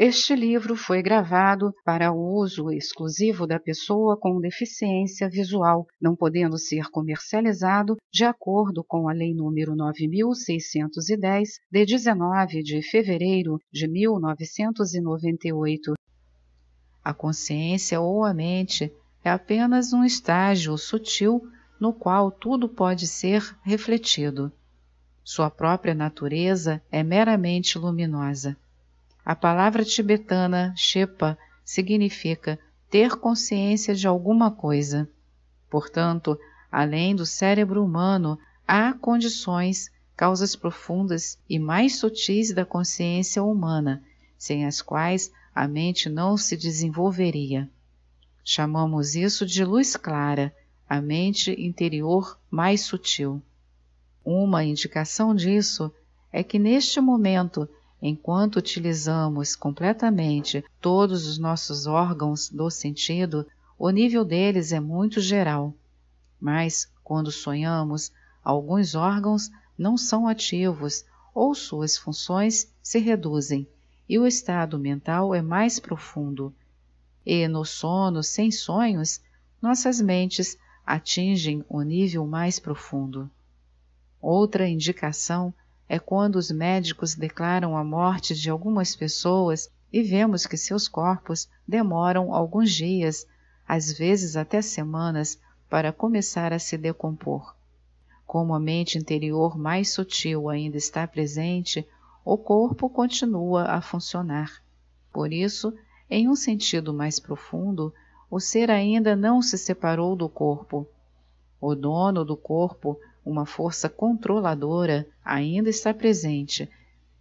Este livro foi gravado para uso exclusivo da pessoa com deficiência visual, não podendo ser comercializado de acordo com a Lei nº 9610 de 19 de fevereiro de 1998. A consciência ou a mente é apenas um estágio sutil no qual tudo pode ser refletido. Sua própria natureza é meramente luminosa. A palavra tibetana Shepa significa ter consciência de alguma coisa. Portanto, além do cérebro humano, há condições, causas profundas e mais sutis da consciência humana, sem as quais a mente não se desenvolveria. Chamamos isso de luz clara, a mente interior mais sutil. Uma indicação disso é que neste momento Enquanto utilizamos completamente todos os nossos órgãos do sentido, o nível deles é muito geral. Mas, quando sonhamos, alguns órgãos não são ativos ou suas funções se reduzem e o estado mental é mais profundo. E no sono sem sonhos, nossas mentes atingem o nível mais profundo. Outra indicação é quando os médicos declaram a morte de algumas pessoas e vemos que seus corpos demoram alguns dias, às vezes até semanas, para começar a se decompor. Como a mente interior mais sutil ainda está presente, o corpo continua a funcionar. Por isso, em um sentido mais profundo, o ser ainda não se separou do corpo. O dono do corpo uma força controladora ainda está presente,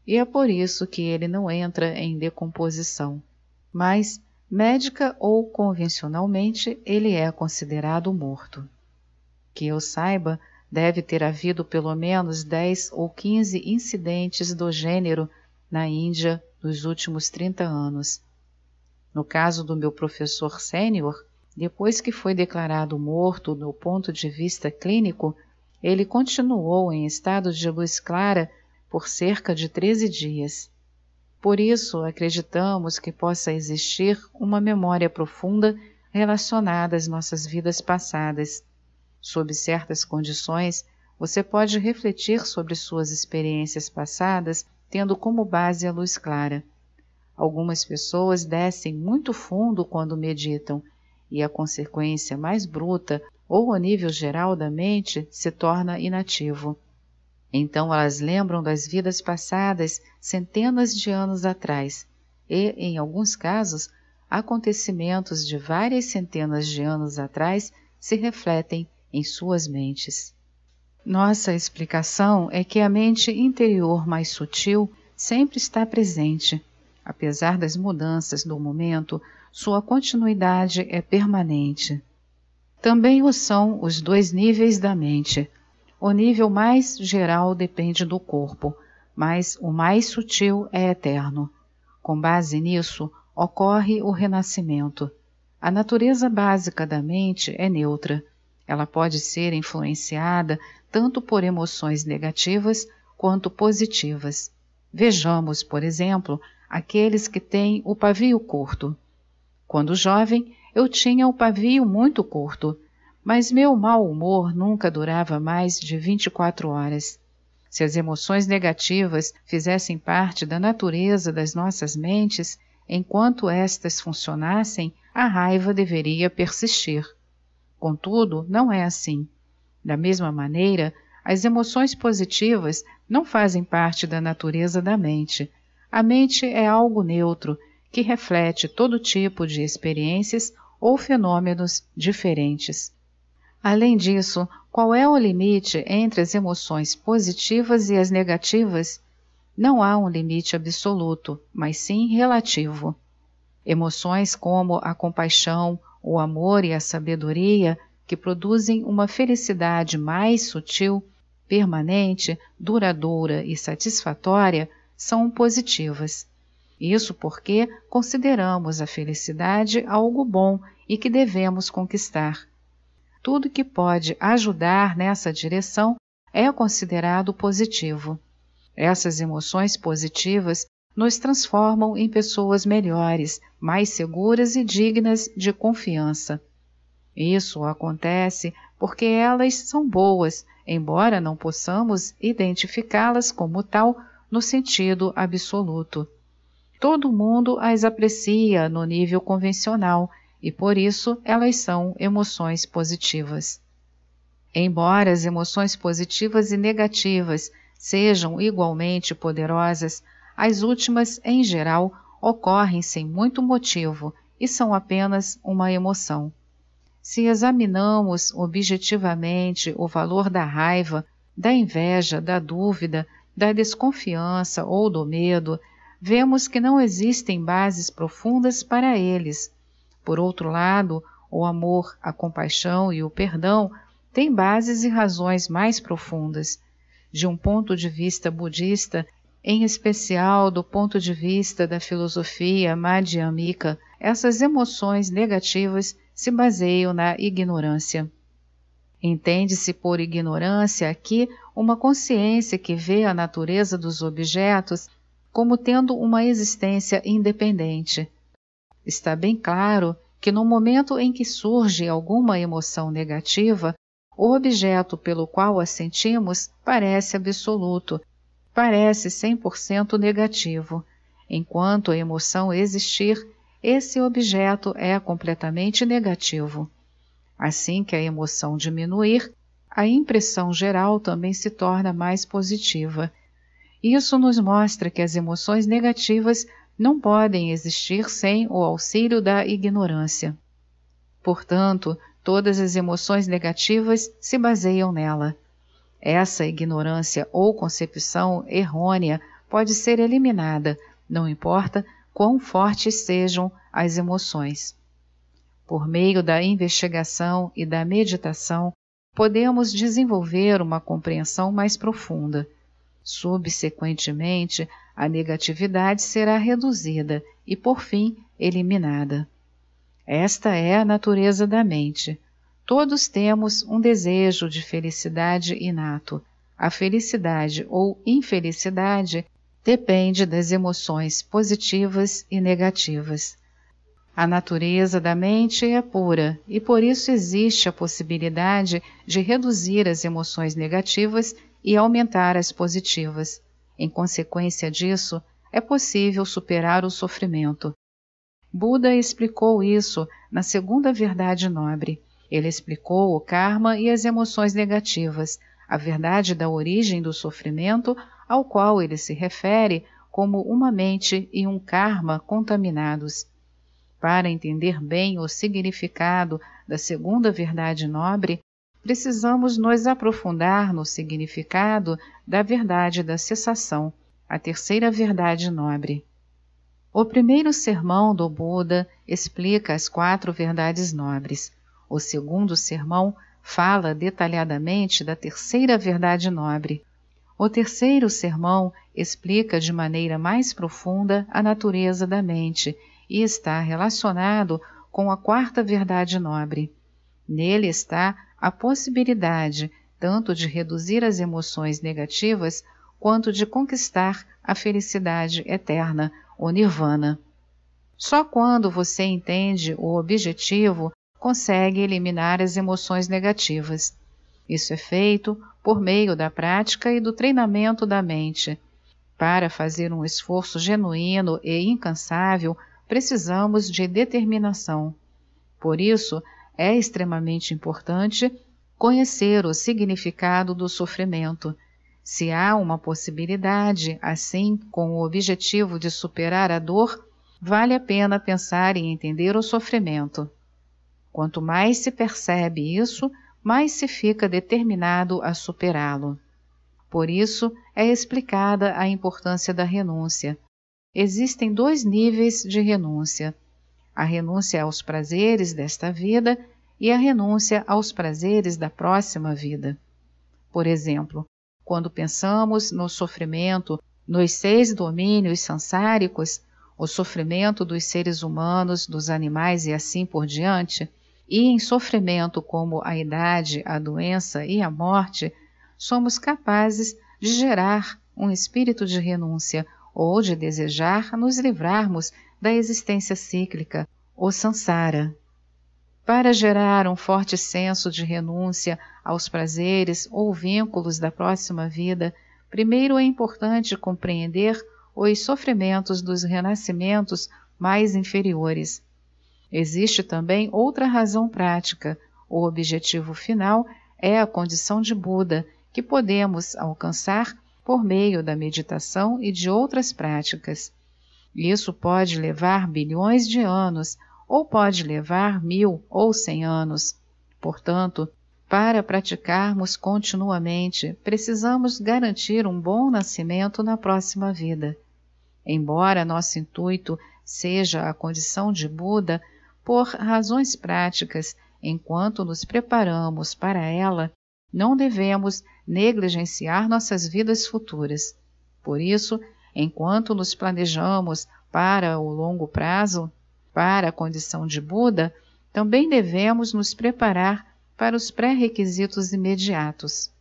e é por isso que ele não entra em decomposição. Mas, médica ou convencionalmente, ele é considerado morto. Que eu saiba, deve ter havido pelo menos 10 ou 15 incidentes do gênero na Índia nos últimos 30 anos. No caso do meu professor sênior, depois que foi declarado morto do ponto de vista clínico, ele continuou em estado de luz clara por cerca de 13 dias. Por isso, acreditamos que possa existir uma memória profunda relacionada às nossas vidas passadas. Sob certas condições, você pode refletir sobre suas experiências passadas tendo como base a luz clara. Algumas pessoas descem muito fundo quando meditam, e a consequência mais bruta ou a nível geral da mente, se torna inativo. Então elas lembram das vidas passadas centenas de anos atrás e, em alguns casos, acontecimentos de várias centenas de anos atrás se refletem em suas mentes. Nossa explicação é que a mente interior mais sutil sempre está presente. Apesar das mudanças do momento, sua continuidade é permanente. Também o são os dois níveis da mente. O nível mais geral depende do corpo, mas o mais sutil é eterno. Com base nisso, ocorre o renascimento. A natureza básica da mente é neutra. Ela pode ser influenciada tanto por emoções negativas quanto positivas. Vejamos, por exemplo, aqueles que têm o pavio curto. Quando jovem, eu tinha o um pavio muito curto, mas meu mau humor nunca durava mais de 24 horas. Se as emoções negativas fizessem parte da natureza das nossas mentes, enquanto estas funcionassem, a raiva deveria persistir. Contudo, não é assim. Da mesma maneira, as emoções positivas não fazem parte da natureza da mente. A mente é algo neutro que reflete todo tipo de experiências ou fenômenos diferentes. Além disso, qual é o limite entre as emoções positivas e as negativas? Não há um limite absoluto, mas sim relativo. Emoções como a compaixão, o amor e a sabedoria, que produzem uma felicidade mais sutil, permanente, duradoura e satisfatória, são positivas. Isso porque consideramos a felicidade algo bom e que devemos conquistar. Tudo que pode ajudar nessa direção é considerado positivo. Essas emoções positivas nos transformam em pessoas melhores, mais seguras e dignas de confiança. Isso acontece porque elas são boas, embora não possamos identificá-las como tal no sentido absoluto todo mundo as aprecia no nível convencional e por isso elas são emoções positivas. Embora as emoções positivas e negativas sejam igualmente poderosas, as últimas, em geral, ocorrem sem muito motivo e são apenas uma emoção. Se examinamos objetivamente o valor da raiva, da inveja, da dúvida, da desconfiança ou do medo, vemos que não existem bases profundas para eles. Por outro lado, o amor, a compaixão e o perdão têm bases e razões mais profundas. De um ponto de vista budista, em especial do ponto de vista da filosofia madhyamika, essas emoções negativas se baseiam na ignorância. Entende-se por ignorância aqui uma consciência que vê a natureza dos objetos como tendo uma existência independente. Está bem claro que no momento em que surge alguma emoção negativa, o objeto pelo qual a sentimos parece absoluto, parece 100% negativo. Enquanto a emoção existir, esse objeto é completamente negativo. Assim que a emoção diminuir, a impressão geral também se torna mais positiva isso nos mostra que as emoções negativas não podem existir sem o auxílio da ignorância. Portanto, todas as emoções negativas se baseiam nela. Essa ignorância ou concepção errônea pode ser eliminada, não importa quão fortes sejam as emoções. Por meio da investigação e da meditação, podemos desenvolver uma compreensão mais profunda. Subsequentemente, a negatividade será reduzida e, por fim, eliminada. Esta é a natureza da mente. Todos temos um desejo de felicidade inato. A felicidade ou infelicidade depende das emoções positivas e negativas. A natureza da mente é pura e por isso existe a possibilidade de reduzir as emoções negativas e aumentar as positivas. Em consequência disso, é possível superar o sofrimento. Buda explicou isso na segunda verdade nobre. Ele explicou o karma e as emoções negativas, a verdade da origem do sofrimento ao qual ele se refere como uma mente e um karma contaminados. Para entender bem o significado da segunda verdade nobre, precisamos nos aprofundar no significado da verdade da cessação, a terceira verdade nobre. O primeiro sermão do Buda explica as quatro verdades nobres. O segundo sermão fala detalhadamente da terceira verdade nobre. O terceiro sermão explica de maneira mais profunda a natureza da mente e está relacionado com a quarta verdade nobre. Nele está a possibilidade tanto de reduzir as emoções negativas quanto de conquistar a felicidade eterna, o nirvana. Só quando você entende o objetivo consegue eliminar as emoções negativas. Isso é feito por meio da prática e do treinamento da mente. Para fazer um esforço genuíno e incansável, precisamos de determinação. Por isso, é extremamente importante conhecer o significado do sofrimento. Se há uma possibilidade, assim, com o objetivo de superar a dor, vale a pena pensar em entender o sofrimento. Quanto mais se percebe isso, mais se fica determinado a superá-lo. Por isso é explicada a importância da renúncia. Existem dois níveis de renúncia a renúncia aos prazeres desta vida e a renúncia aos prazeres da próxima vida. Por exemplo, quando pensamos no sofrimento nos seis domínios sansáricos, o sofrimento dos seres humanos, dos animais e assim por diante, e em sofrimento como a idade, a doença e a morte, somos capazes de gerar um espírito de renúncia ou de desejar nos livrarmos da existência cíclica, ou sansara, Para gerar um forte senso de renúncia aos prazeres ou vínculos da próxima vida, primeiro é importante compreender os sofrimentos dos renascimentos mais inferiores. Existe também outra razão prática. O objetivo final é a condição de Buda, que podemos alcançar por meio da meditação e de outras práticas. Isso pode levar bilhões de anos, ou pode levar mil ou cem anos. Portanto, para praticarmos continuamente, precisamos garantir um bom nascimento na próxima vida. Embora nosso intuito seja a condição de Buda, por razões práticas, enquanto nos preparamos para ela, não devemos negligenciar nossas vidas futuras. Por isso, Enquanto nos planejamos para o longo prazo, para a condição de Buda, também devemos nos preparar para os pré-requisitos imediatos.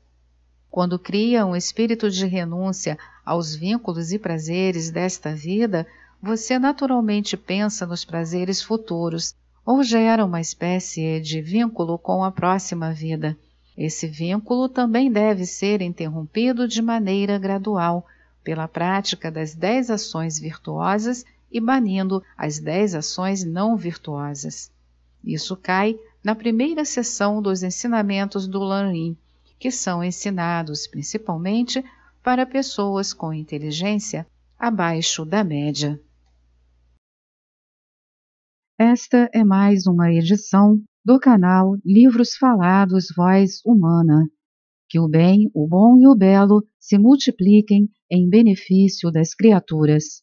Quando cria um espírito de renúncia aos vínculos e prazeres desta vida, você naturalmente pensa nos prazeres futuros ou gera uma espécie de vínculo com a próxima vida. Esse vínculo também deve ser interrompido de maneira gradual, pela prática das dez ações virtuosas e banindo as dez ações não virtuosas. Isso cai na primeira sessão dos ensinamentos do Lanrin, que são ensinados principalmente para pessoas com inteligência abaixo da média. Esta é mais uma edição do canal Livros Falados Voz Humana que o bem, o bom e o belo se multipliquem em benefício das criaturas.